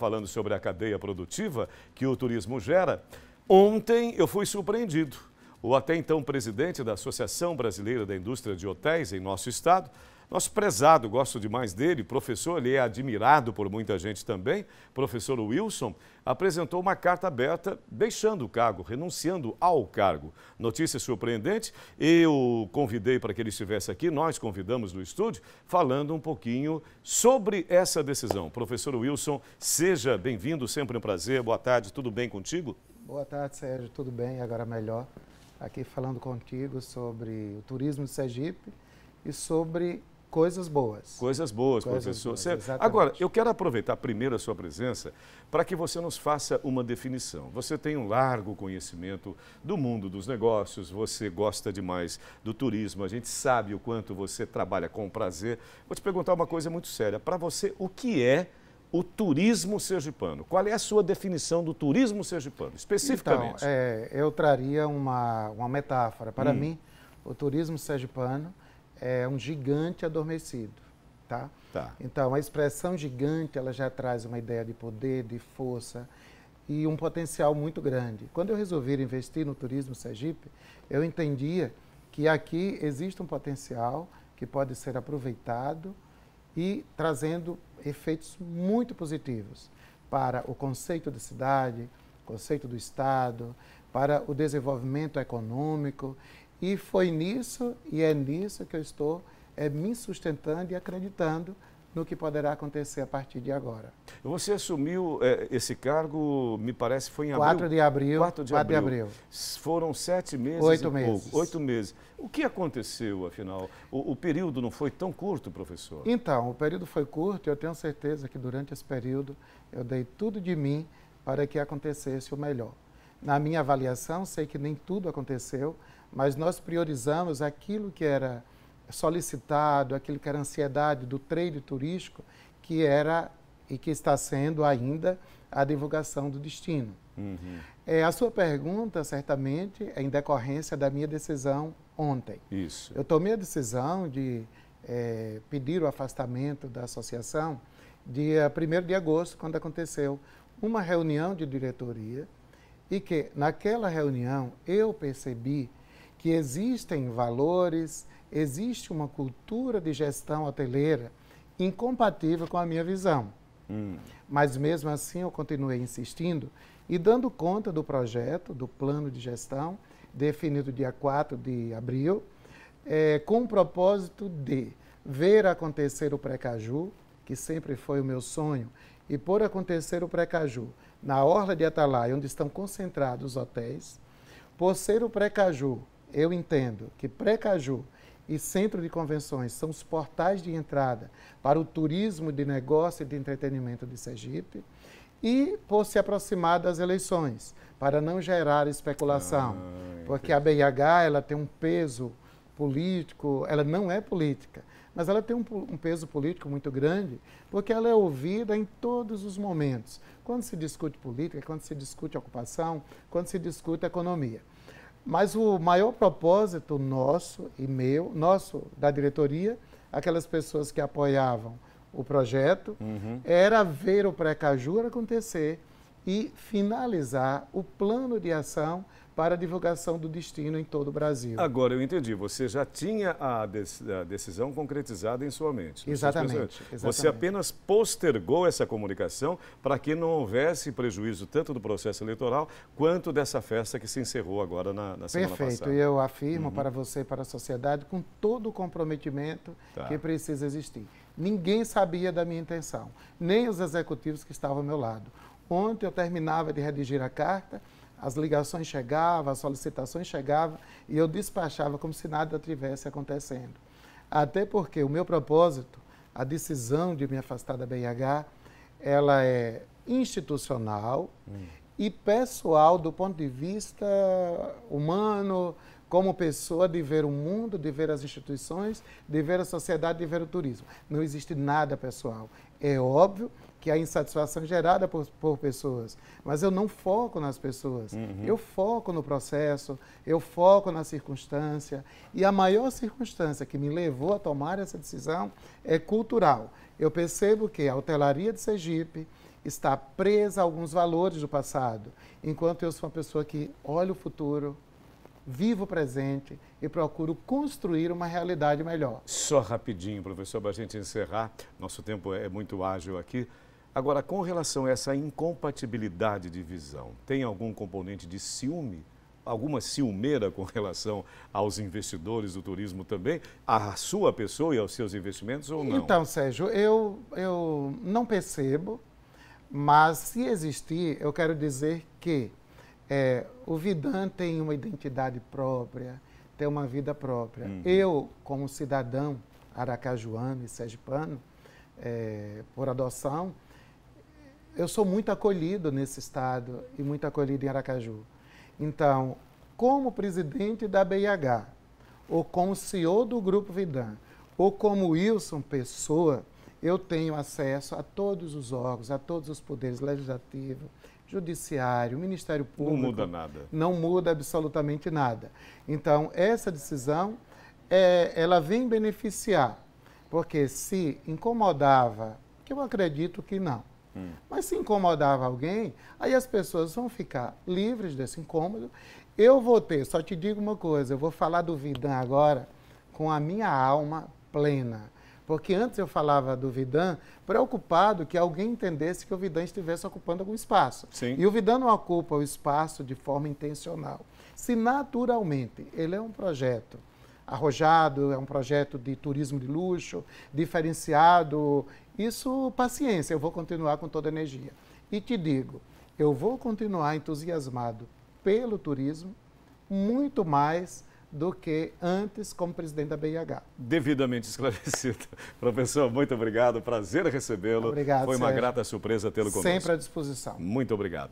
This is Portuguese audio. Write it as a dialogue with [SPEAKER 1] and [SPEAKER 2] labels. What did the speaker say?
[SPEAKER 1] falando sobre a cadeia produtiva que o turismo gera, ontem eu fui surpreendido. O até então presidente da Associação Brasileira da Indústria de Hotéis em nosso estado nosso prezado, gosto demais dele, professor, ele é admirado por muita gente também, professor Wilson, apresentou uma carta aberta deixando o cargo, renunciando ao cargo. Notícia surpreendente, eu convidei para que ele estivesse aqui, nós convidamos no estúdio, falando um pouquinho sobre essa decisão. Professor Wilson, seja bem-vindo, sempre um prazer, boa tarde, tudo bem contigo?
[SPEAKER 2] Boa tarde, Sérgio, tudo bem, agora melhor. Aqui falando contigo sobre o turismo de Sergipe e sobre Coisas boas.
[SPEAKER 1] Coisas boas, Coisas professor. Boas, você... Agora, eu quero aproveitar primeiro a sua presença para que você nos faça uma definição. Você tem um largo conhecimento do mundo dos negócios, você gosta demais do turismo, a gente sabe o quanto você trabalha com prazer. Vou te perguntar uma coisa muito séria. Para você, o que é o turismo sergipano? Qual é a sua definição do turismo sergipano, especificamente? Então,
[SPEAKER 2] é, eu traria uma, uma metáfora. Para hum. mim, o turismo sergipano é um gigante adormecido, tá? tá? Então, a expressão gigante, ela já traz uma ideia de poder, de força e um potencial muito grande. Quando eu resolvi investir no turismo Sergipe, eu entendia que aqui existe um potencial que pode ser aproveitado e trazendo efeitos muito positivos para o conceito de cidade, conceito do Estado, para o desenvolvimento econômico e foi nisso e é nisso que eu estou é, me sustentando e acreditando no que poderá acontecer a partir de agora.
[SPEAKER 1] Você assumiu é, esse cargo, me parece, foi em abril? 4 de abril. 4 de, 4 abril. de abril. Foram sete meses Oito meses. Pouco. Oito meses. O que aconteceu, afinal? O, o, período não foi tão curto, professor?
[SPEAKER 2] Então, o período foi curto e eu tenho certeza que durante esse período eu dei tudo de mim para que acontecesse o melhor. Na minha avaliação, sei que nem tudo aconteceu, mas nós priorizamos aquilo que era solicitado, aquilo que era ansiedade do trade turístico, que era e que está sendo ainda a divulgação do destino. Uhum. É, a sua pergunta, certamente, é em decorrência da minha decisão ontem. Isso. Eu tomei a decisão de é, pedir o afastamento da associação dia 1 de agosto, quando aconteceu uma reunião de diretoria e que, naquela reunião, eu percebi que existem valores, existe uma cultura de gestão hoteleira incompatível com a minha visão. Hum. Mas mesmo assim eu continuei insistindo e dando conta do projeto, do plano de gestão, definido dia 4 de abril, é, com o propósito de ver acontecer o Precaju, que sempre foi o meu sonho, e por acontecer o Precaju na Orla de Atalaia, onde estão concentrados os hotéis, por ser o Precaju eu entendo que Precaju e Centro de Convenções são os portais de entrada para o turismo de negócio e de entretenimento de Sergipe e por se aproximar das eleições, para não gerar especulação, ah, porque a BIH ela tem um peso político, ela não é política, mas ela tem um, um, peso político muito grande, porque ela é ouvida em todos os momentos, quando se discute política, quando se discute ocupação, quando se discute economia. Mas o maior propósito nosso e meu, nosso da diretoria, aquelas pessoas que apoiavam o projeto, uhum. era ver o Precajur acontecer e finalizar o plano de ação para a divulgação do destino em todo o Brasil.
[SPEAKER 1] Agora eu entendi, você já tinha a, decisão concretizada em sua mente. Exatamente, exatamente. Você apenas postergou essa comunicação para que não houvesse prejuízo tanto do processo eleitoral quanto dessa festa que se encerrou agora na, na semana Perfeito. passada. Perfeito, eu
[SPEAKER 2] afirmo uhum. para você e para a sociedade com todo o comprometimento tá. que precisa existir. Ninguém sabia da minha intenção, nem os executivos que estavam ao meu lado. Ontem eu terminava de redigir a carta, as ligações chegavam, as solicitações chegavam e eu despachava como se nada tivesse acontecendo. Até porque o meu propósito, a decisão de me afastar da BIH, ela é institucional hum. e pessoal do ponto de vista humano, como pessoa, de ver o mundo, de ver as instituições, de ver a sociedade, de ver o turismo. Não existe nada pessoal. É óbvio que é a insatisfação é gerada por, por pessoas. Mas eu não foco nas pessoas, uhum. eu foco no processo, eu foco na circunstância. E a maior circunstância que me levou a tomar essa decisão é cultural. Eu percebo que a hotelaria de Sergipe está presa a alguns valores do passado, enquanto eu sou uma pessoa que olha o futuro, vivo o presente e procuro construir uma realidade melhor.
[SPEAKER 1] Só rapidinho, professor, para a gente encerrar, nosso tempo é muito ágil aqui. Agora, com relação a essa incompatibilidade de visão, tem algum componente de ciúme? Alguma ciumeira com relação aos investidores do turismo também, à sua pessoa e aos seus investimentos ou não? Então,
[SPEAKER 2] Sérgio, eu, eu não percebo, mas se existir, eu quero dizer que é, o Vidan tem uma identidade própria, tem uma vida própria. Uhum. Eu, como cidadão aracajuano e sergipano, é, por adoção, eu sou muito acolhido nesse estado e muito acolhido em Aracaju. Então, como presidente da BIH, ou como CEO do Grupo Vidan, ou como Wilson Pessoa, eu tenho acesso a todos os órgãos, a todos os poderes legislativo, judiciário, Ministério Público. Não muda nada. Não muda absolutamente nada. Então, essa decisão, é, ela vem beneficiar, porque se incomodava, que eu acredito que não, mas se incomodava alguém, aí as pessoas vão ficar livres desse incômodo. Eu vou ter, só te digo uma coisa, eu vou falar do Vidan agora com a minha alma plena. Porque antes eu falava do Vidan preocupado que alguém entendesse que o Vidan estivesse ocupando algum espaço. Sim. E o Vidan não ocupa o espaço de forma intencional. Se naturalmente ele é um projeto arrojado, é um projeto de turismo de luxo, diferenciado. Isso, paciência, eu vou continuar com toda a energia. E te digo, eu vou continuar entusiasmado pelo turismo, muito mais do que antes como presidente da BIH.
[SPEAKER 1] Devidamente esclarecido. Professor, muito obrigado. Prazer recebê-lo. Obrigado. Foi uma Sérgio. grata surpresa tê-lo conosco. Sempre à
[SPEAKER 2] disposição.
[SPEAKER 1] Muito obrigado.